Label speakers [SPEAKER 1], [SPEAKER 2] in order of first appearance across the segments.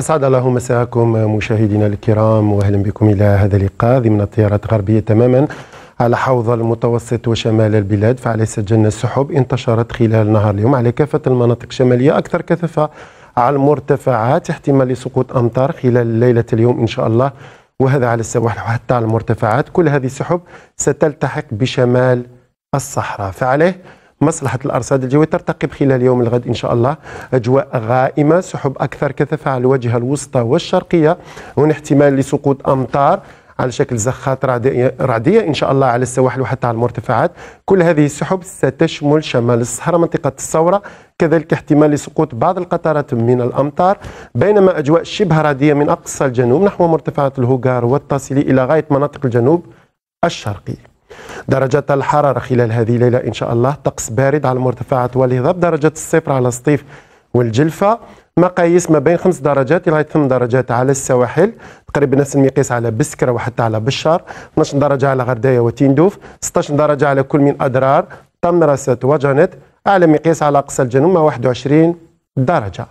[SPEAKER 1] أسعد الله مساءكم مشاهدينا الكرام وأهلا بكم إلى هذا اللقاء ضمن الطيارات غربية تماما على حوض المتوسط وشمال البلاد فعلى سجلنا السحب انتشرت خلال نهار اليوم على كافة المناطق الشمالية أكثر كثافة على المرتفعات احتمال لسقوط أمطار خلال ليلة اليوم إن شاء الله وهذا على السواحل وحتى على المرتفعات كل هذه السحب ستلتحق بشمال الصحراء فعليه مصلحة الأرصاد الجوية ترتقب خلال يوم الغد إن شاء الله أجواء غائمة سحب أكثر كثافة على الواجهة الوسطى والشرقية هنا احتمال لسقوط أمطار على شكل زخات رعدية, إن شاء الله على السواحل وحتى على المرتفعات كل هذه السحب ستشمل شمال الصحراء منطقة الثورة كذلك احتمال لسقوط بعض القطرات من الأمطار بينما أجواء شبه رعدية من أقصى الجنوب نحو مرتفعات الهوغار والتاسيلي إلى غاية مناطق الجنوب الشرقي درجة الحرارة خلال هذه الليلة إن شاء الله طقس بارد على المرتفعات والهضاب درجة الصفر على سطيف والجلفة مقاييس ما بين خمس درجات إلى ثمان درجات على السواحل تقريبا نفس المقياس على بسكرة وحتى على بشار 12 درجة على غرداية وتندوف 16 درجة على كل من أدرار طمرسة وجنت أعلى مقياس على أقصى الجنوب 21 درجة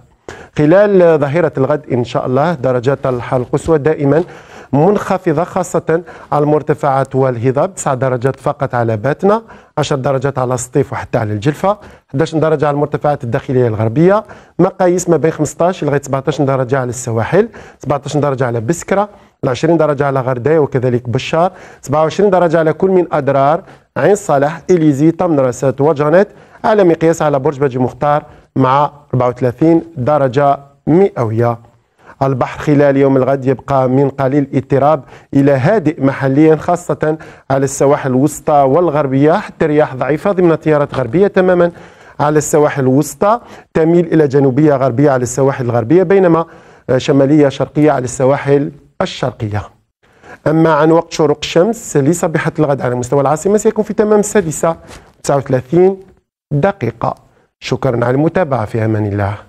[SPEAKER 1] خلال ظهيرة الغد إن شاء الله درجات الحرارة القصوى دائما منخفضة خاصة على المرتفعات والهضاب 9 درجات فقط على باتنا 10 درجات على سطيف وحتى على الجلفة 11 درجة على المرتفعات الداخلية الغربية مقاييس ما بين 15 لغاية 17 درجة على السواحل 17 درجة على بسكرة 20 درجة على غرداية وكذلك بشار 27 درجة على كل من أدرار عين صالح إليزي طمنرسات وجانيت على مقياس على برج باجي مختار مع 34 درجة مئوية البحر خلال يوم الغد يبقى من قليل اضطراب إلى هادئ محليا خاصة على السواحل الوسطى والغربية حتى رياح ضعيفة ضمن تيارات غربية تماما على السواحل الوسطى تميل إلى جنوبية غربية على السواحل الغربية بينما شمالية شرقية على السواحل الشرقية أما عن وقت شروق الشمس لصبيحة الغد على مستوى العاصمة سيكون في تمام السادسة 39 دقيقة شكرا على المتابعة في أمان الله